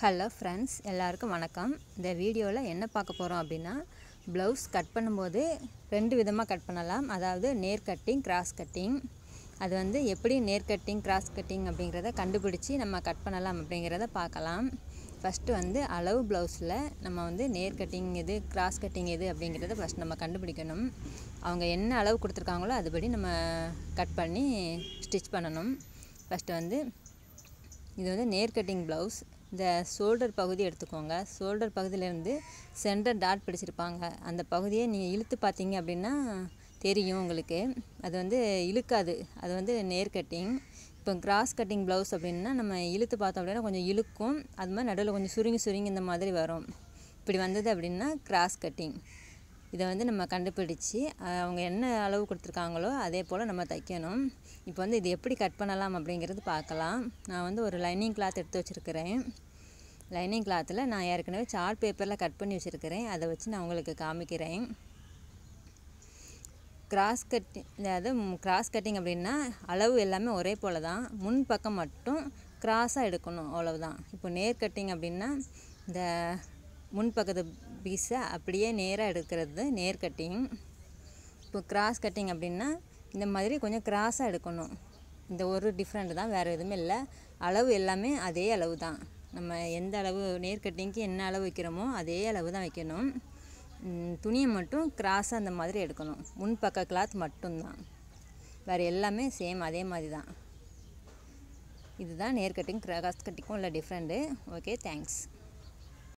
hello friends எல்லாருக்கும் வணக்கம் இந்த வீடியோவில் என்ன பார்க்க போகிறோம் அப்படின்னா ப்ளவுஸ் கட் பண்ணும்போது ரெண்டு விதமாக கட் பண்ணலாம் அதாவது நேர் கட்டிங் கிராஸ் கட்டிங் அது வந்து எப்படி நேர் கட்டிங் கிராஸ் கட்டிங் அப்படிங்கிறத கண்டுபிடிச்சி நம்ம கட் பண்ணலாம் அப்படிங்கிறத பார்க்கலாம் ஃபஸ்ட்டு வந்து அளவு ப்ளவுஸில் நம்ம வந்து நேர் கட்டிங் எது கிராஸ் கட்டிங் எது அப்படிங்கிறத ஃபஸ்ட் நம்ம கண்டுபிடிக்கணும் அவங்க என்ன அளவு கொடுத்துருக்காங்களோ அதுபடி நம்ம கட் பண்ணி ஸ்டிச் பண்ணணும் ஃபஸ்ட்டு வந்து இது வந்து நேர் கட்டிங் ப்ளவுஸ் இந்த ஷோல்டர் பகுதி எடுத்துக்கோங்க ஷோல்டர் பகுதியிலேருந்து சென்டர் டாட் பிடிச்சிருப்பாங்க அந்த பகுதியை நீங்கள் இழுத்து பார்த்தீங்க அப்படின்னா தெரியும் உங்களுக்கு அது வந்து இழுக்காது அது வந்து நேர் கட்டிங் இப்போ கிராஸ் கட்டிங் ப்ளவுஸ் அப்படின்னா நம்ம இழுத்து பார்த்தோம் அப்படின்னா கொஞ்சம் இழுக்கும் அது மாதிரி நடுவில் கொஞ்சம் சுருங்கி சுருங்கி இந்த மாதிரி வரும் இப்படி வந்தது அப்படின்னா கிராஸ் கட்டிங் இதை வந்து நம்ம கண்டுபிடிச்சி அவங்க என்ன அளவு கொடுத்துருக்காங்களோ அதே போல் நம்ம தைக்கணும் இப்போ வந்து இது எப்படி கட் பண்ணலாம் அப்படிங்கிறது பார்க்கலாம் நான் வந்து ஒரு லைனிங் கிளாத் எடுத்து வச்சுருக்கிறேன் லைனிங் கிளாத்தில் நான் ஏற்கனவே சார்ட் பேப்பரில் கட் பண்ணி வச்சுருக்கிறேன் அதை வச்சு நான் உங்களுக்கு காமிக்கிறேன் கிராஸ் கட்டிங் அதாவது கிராஸ் கட்டிங் அப்படின்னா அளவு எல்லாமே ஒரே போல் தான் முன் பக்கம் மட்டும் கிராஸாக எடுக்கணும் அவ்வளவுதான் இப்போ நேர் கட்டிங் அப்படின்னா இந்த முன்பக்கத்து பீஸை அப்படியே நேராக எடுக்கிறது நேர் கட்டிங் இப்போ கிராஸ் கட்டிங் அப்படின்னா இந்த மாதிரி கொஞ்சம் கிராஸாக எடுக்கணும் இந்த ஒரு டிஃப்ரெண்ட் தான் வேறு எதுவுமே இல்லை அளவு எல்லாமே அதே அளவு தான் நம்ம எந்த அளவு நேர் கட்டிங்க்கு என்ன அளவு வைக்கிறோமோ அதே அளவு தான் வைக்கணும் துணியை மட்டும் கிராஸாக அந்த மாதிரி எடுக்கணும் முன் பக்க கிளாத் மட்டும்தான் வேறு எல்லாமே சேம் அதே மாதிரி தான் இதுதான் நேர் கட்டிங் கிராஸ் கட்டிங்கும் உள்ள டிஃப்ரெண்ட்டு ஓகே தேங்க்ஸ்